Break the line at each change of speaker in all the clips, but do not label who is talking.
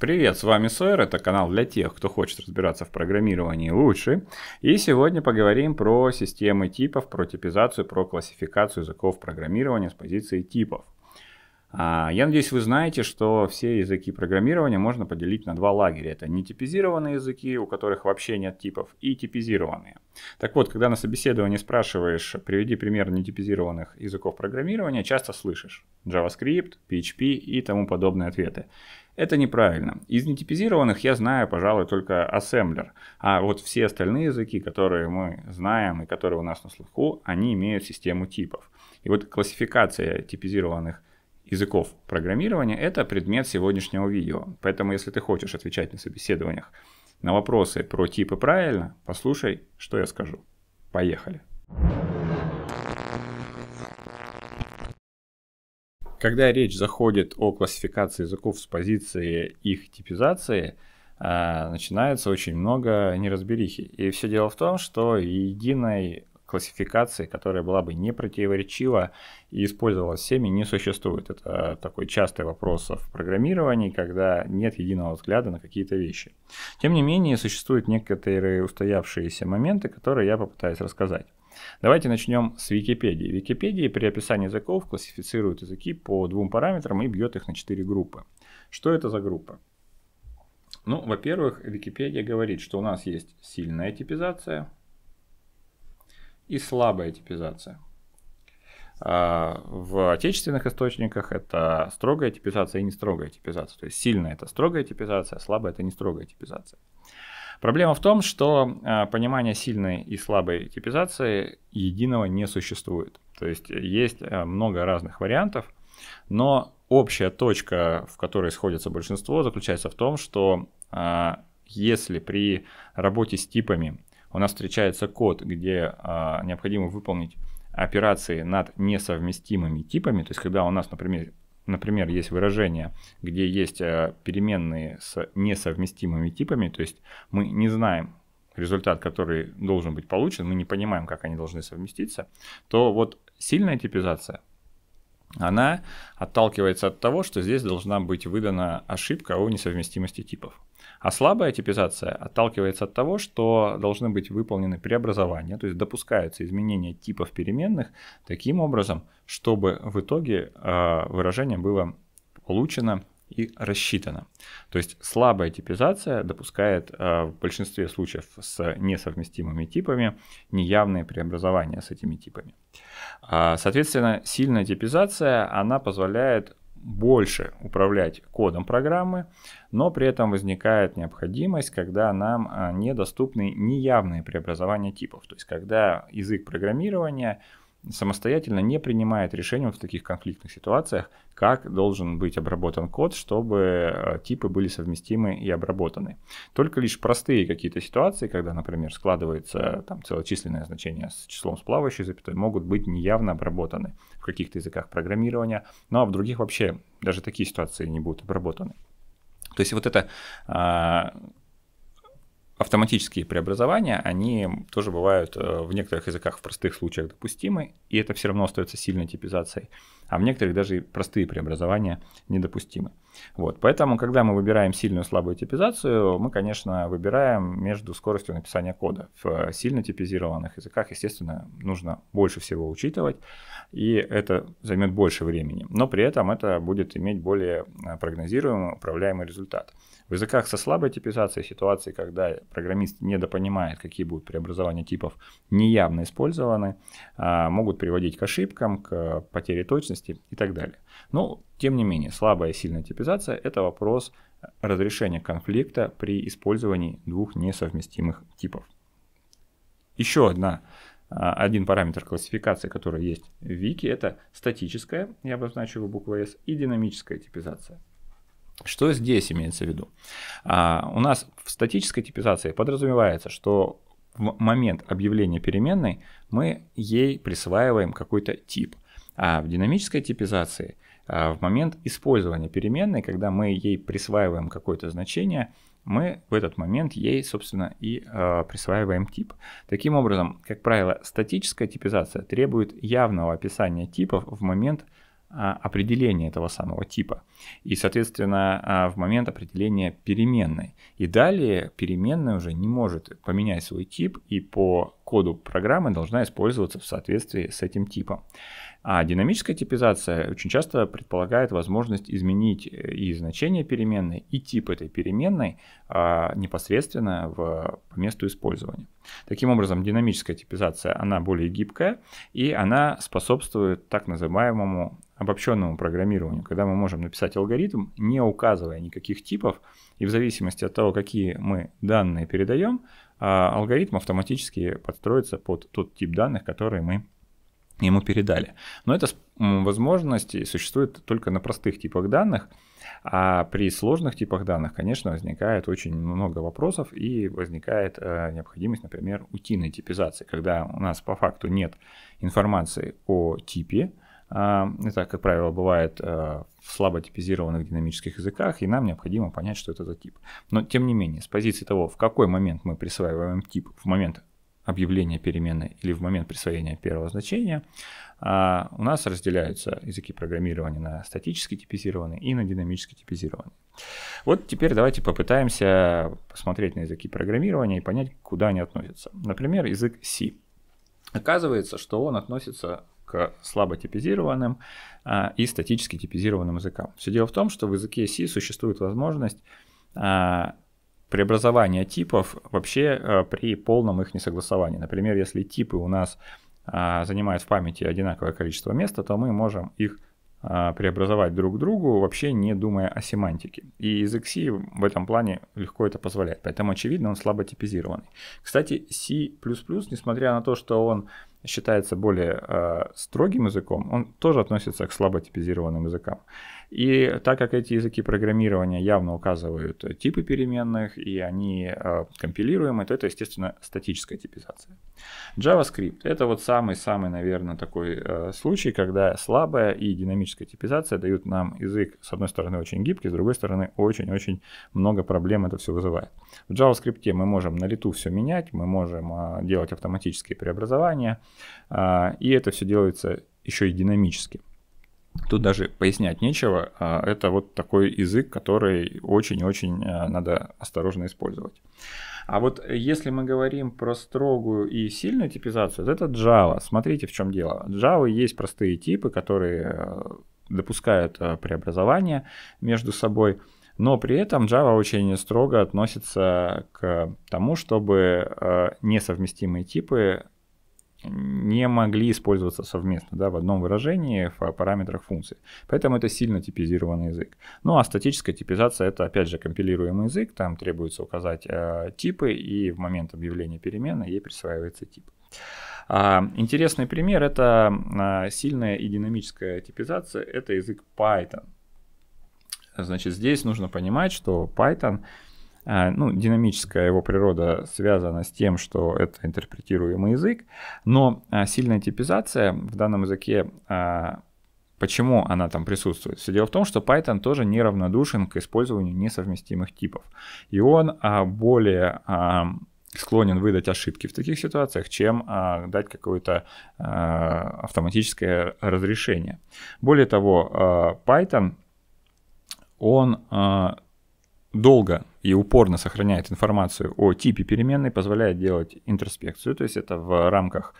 Привет, с вами Сойер, это канал для тех, кто хочет разбираться в программировании лучше. И сегодня поговорим про системы типов, про типизацию, про классификацию языков программирования с позиции типов. А, я надеюсь, вы знаете, что все языки программирования можно поделить на два лагеря. Это нетипизированные языки, у которых вообще нет типов, и типизированные. Так вот, когда на собеседовании спрашиваешь, приведи пример нетипизированных языков программирования, часто слышишь JavaScript, PHP и тому подобные ответы. Это неправильно. Из нетипизированных я знаю, пожалуй, только ассемблер. А вот все остальные языки, которые мы знаем и которые у нас на слуху, они имеют систему типов. И вот классификация типизированных языков программирования – это предмет сегодняшнего видео. Поэтому, если ты хочешь отвечать на собеседованиях на вопросы про типы правильно, послушай, что я скажу. Поехали. Поехали. Когда речь заходит о классификации языков с позиции их типизации, а, начинается очень много неразберихи. И все дело в том, что единой классификации, которая была бы не противоречива и использовалась всеми, не существует. Это такой частый вопрос в программировании, когда нет единого взгляда на какие-то вещи. Тем не менее, существуют некоторые устоявшиеся моменты, которые я попытаюсь рассказать. Давайте начнем с Википедии. Википедия при описании языков классифицирует языки по двум параметрам и бьет их на четыре группы. Что это за группы? Ну, во-первых, Википедия говорит, что у нас есть сильная типизация и слабая типизация. А, в отечественных источниках это строгая типизация и нестрогая строгая типизация. То есть сильная это строгая типизация, а слабая это нестрогая строгая типизация. Проблема в том, что э, а, понимания сильной и слабой типизации единого не существует. То есть э, есть э, много разных вариантов, но общая точка, в которой сходится большинство, заключается в том, что а, если при работе с типами у нас встречается код, где а, необходимо выполнить операции над несовместимыми типами, то есть когда у нас, например, Например, есть выражение, где есть э, переменные с несовместимыми типами, то есть мы не знаем результат, который должен быть получен, мы не понимаем, как они должны совместиться, то вот сильная типизация, она отталкивается от того, что здесь должна быть выдана ошибка о несовместимости типов. А слабая типизация отталкивается от того, что должны быть выполнены преобразования, то есть допускаются изменения типов переменных таким образом, чтобы в итоге а, выражение было получено и рассчитано. То есть слабая типизация допускает а, в большинстве случаев с несовместимыми типами неявные преобразования с этими типами. А, соответственно, сильная типизация, она позволяет больше управлять кодом программы, но при этом возникает необходимость, когда нам а, недоступны неявные преобразования типов, то есть когда язык программирования самостоятельно не принимает решения вот в таких конфликтных ситуациях, как должен быть обработан код, чтобы э, типы были совместимы и обработаны. Только лишь простые какие-то ситуации, когда, например, складывается там, целочисленное значение с числом с плавающей запятой, могут быть неявно обработаны в каких-то языках программирования, ну а в других вообще даже такие ситуации не будут обработаны. То есть вот это а, автоматические преобразования, они тоже бывают э, в некоторых языках в простых случаях допустимы, и это все равно остается сильной типизацией а в некоторых даже и простые преобразования недопустимы. Вот, поэтому, когда мы выбираем сильную и слабую типизацию, мы, конечно, выбираем между скоростью написания кода. В сильно типизированных языках, естественно, нужно больше всего учитывать, и это займет больше времени. Но при этом это будет иметь более а, прогнозируемый, управляемый результат. В языках со слабой типизацией ситуации, когда программист недопонимает, какие будут преобразования типов неявно использованы, а, могут приводить к ошибкам, к потере точности, возможности и так далее. Но, тем не менее, слабая и сильная типизация – это вопрос разрешения конфликта при использовании двух несовместимых типов. Еще одна, а, один параметр классификации, который есть в Вики, это статическая, я обозначу его буквой S, и динамическая типизация. Что здесь имеется в виду? А, у нас в статической типизации подразумевается, что в момент объявления переменной мы ей присваиваем какой-то тип – а в динамической типизации а, в момент использования переменной, когда мы ей присваиваем какое-то значение, мы в этот момент ей, собственно, и э, присваиваем тип. Таким образом, как правило, статическая типизация требует явного описания типов в момент а, определение этого самого типа. И, соответственно, а, в момент определения переменной. И далее переменная уже не может поменять свой тип и по коду программы должна использоваться в соответствии с этим типом. А динамическая типизация очень часто предполагает возможность изменить э, и значение переменной, и тип этой переменной а, непосредственно в, по месту использования. Таким образом, динамическая типизация, она более гибкая, и она способствует так называемому обобщенному программированию, когда мы можем написать алгоритм, не указывая никаких типов, и в зависимости от того, какие мы данные передаем, а, алгоритм автоматически подстроится под тот тип данных, которые мы ему передали. Но эта возможность существует только на простых типах данных, а при сложных типах данных, конечно, возникает очень много вопросов и возникает э, необходимость, например, утиной типизации, когда у нас по факту нет информации о типе, а, это, как правило, бывает э, в слабо типизированных динамических языках, и нам необходимо понять, что это за тип. Но, тем не менее, с позиции того, в какой момент мы присваиваем тип, в момент объявления переменной или в момент присвоения первого значения, а у нас разделяются языки программирования на статически типизированные и на динамически типизированные. Вот теперь давайте попытаемся посмотреть на языки программирования и понять, куда они относятся. Например, язык C. Оказывается, что он относится к слабо типизированным а, и статически типизированным языкам. Все дело в том, что в языке C существует возможность а, преобразования типов вообще а, при полном их несогласовании. Например, если типы у нас а, занимают в памяти одинаковое количество места, то мы можем их а, преобразовать друг к другу, вообще не думая о семантике. И язык C в этом плане легко это позволяет, поэтому, очевидно, он слабо типизированный. Кстати, C++, несмотря на то, что он считается более э, строгим языком, он тоже относится к слабо типизированным языкам. И так как эти языки программирования явно указывают типы переменных, и они э, компилируемы, то это, естественно, статическая типизация. JavaScript — это вот самый-самый, наверное, такой э, случай, когда слабая и динамическая типизация дают нам язык, с одной стороны, очень гибкий, с другой стороны, очень-очень много проблем это все вызывает. В JavaScript мы можем на лету все менять, мы можем э, делать автоматические преобразования, и это все делается еще и динамически. Тут даже пояснять нечего, а это вот такой язык, который очень-очень э, надо осторожно использовать. А вот если мы говорим про строгую и сильную типизацию, то это Java. Смотрите, в чем дело. В Java есть простые типы, которые э, допускают э, преобразование между собой, но при этом Java очень строго относится к тому, чтобы несовместимые типы не могли использоваться совместно да, в одном выражении в параметрах функции. Поэтому это сильно типизированный язык. Ну а статическая типизация это опять же компилируемый язык, там требуется указать э, типы и в момент объявления перемены ей присваивается тип. А, интересный пример это а, сильная и динамическая типизация, это язык Python. Значит, здесь нужно понимать, что Python а, ну, динамическая его природа связана с тем, что это интерпретируемый язык, но а, сильная типизация в данном языке а, Почему она там присутствует? Все дело в том, что Python тоже неравнодушен к использованию несовместимых типов. И он более склонен выдать ошибки в таких ситуациях, чем а, дать какое-то а, автоматическое разрешение. Более того, а, Python, он а, долго и упорно сохраняет информацию о типе переменной, позволяет делать интроспекцию, то есть это в рамках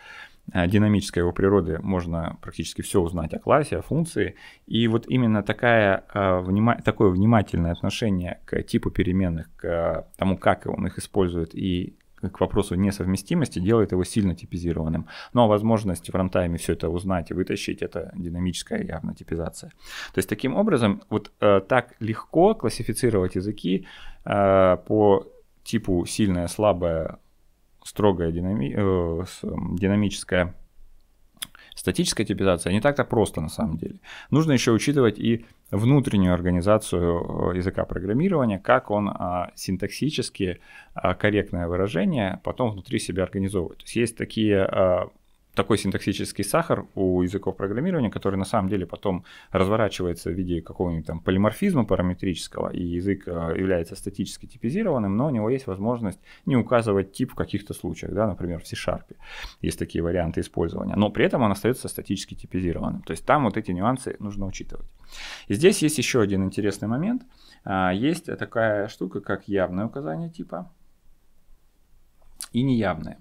э, динамической его природы можно практически все узнать о классе, о функции. И вот именно такая, э, внима, такое внимательное отношение к типу переменных, к тому, как он их использует и к вопросу несовместимости делает его сильно типизированным. Но ну, а возможность в рантайме все это узнать и вытащить, это динамическая явно типизация. То есть таким образом, вот э, так легко классифицировать языки э, по типу сильное, слабое, строгое, динами... э, динамическое Статическая типизация а не так-то просто на самом деле. Нужно еще учитывать и внутреннюю организацию э, языка программирования, как он а, синтаксически а, корректное выражение потом внутри себя организовывает. То есть есть такие а, такой синтаксический сахар у языков программирования, который на самом деле потом разворачивается в виде какого-нибудь там полиморфизма параметрического, и язык э, является статически типизированным, но у него есть возможность не указывать тип в каких-то случаях, да, например, в C-Sharp есть такие варианты использования, но при этом он остается статически типизированным, то есть там вот эти нюансы нужно учитывать. И здесь есть еще один интересный момент, а, есть такая штука, как явное указание типа и неявное.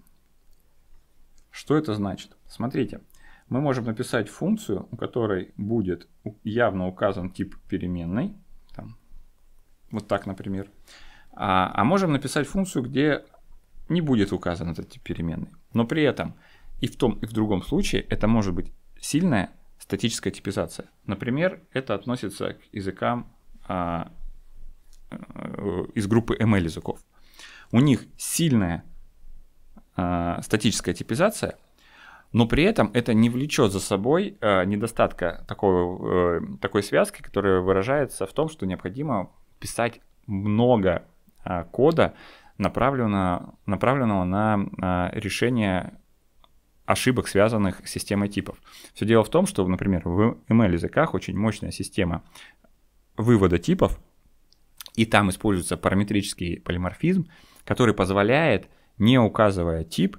Что это значит? Смотрите, мы можем написать функцию, у которой будет явно указан тип переменной, там, вот так, например, а, а можем написать функцию, где не будет указан этот тип переменной. Но при этом и в том, и в другом случае это может быть сильная статическая типизация. Например, это относится к языкам а, э, из группы ML языков. У них сильная э, статическая типизация, но при этом это не влечет за собой э, недостатка такой, э, такой связки, которая выражается в том, что необходимо писать много э, кода, направлено, направленного на э, решение ошибок, связанных с системой типов. Все дело в том, что, например, в ML-языках очень мощная система вывода типов, и там используется параметрический полиморфизм, который позволяет не указывая тип,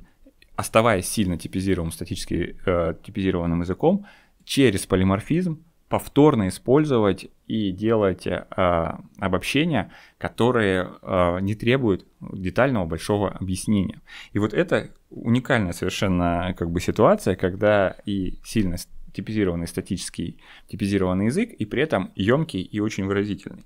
оставаясь сильно типизированным, статически э, типизированным языком, через полиморфизм повторно использовать и делать э, обобщения, которые э, не требуют детального большого объяснения. И вот это уникальная совершенно как бы ситуация, когда и сильность типизированный статический типизированный язык и при этом емкий и очень выразительный.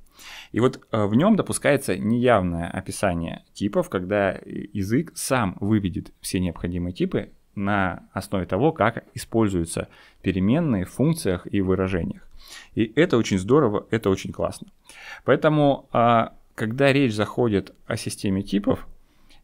И вот э, в нем допускается неявное описание типов, когда э, язык сам выведет все необходимые типы на основе того, как используются переменные в функциях и выражениях. И это очень здорово, это очень классно. Поэтому, а, когда речь заходит о системе типов,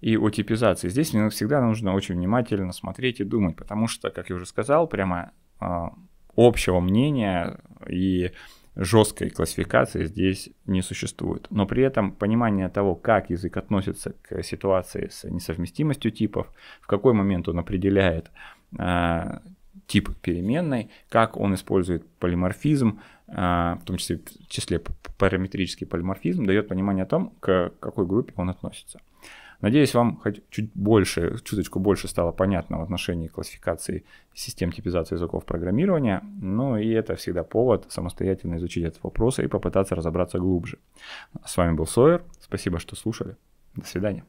и о типизации. Здесь мне всегда нужно очень внимательно смотреть и думать, потому что, как я уже сказал, прямо а, общего мнения и жесткой классификации здесь не существует. Но при этом понимание того, как язык относится к ситуации с несовместимостью типов, в какой момент он определяет э, тип переменной, как он использует полиморфизм, э, в том числе, числе параметрический полиморфизм, дает понимание о том, к какой группе он относится. Надеюсь, вам хоть чуть больше, чуточку больше стало понятно в отношении классификации систем типизации языков программирования. Ну и это всегда повод самостоятельно изучить этот вопрос и попытаться разобраться глубже. С вами был Сойер. Спасибо, что слушали. До свидания.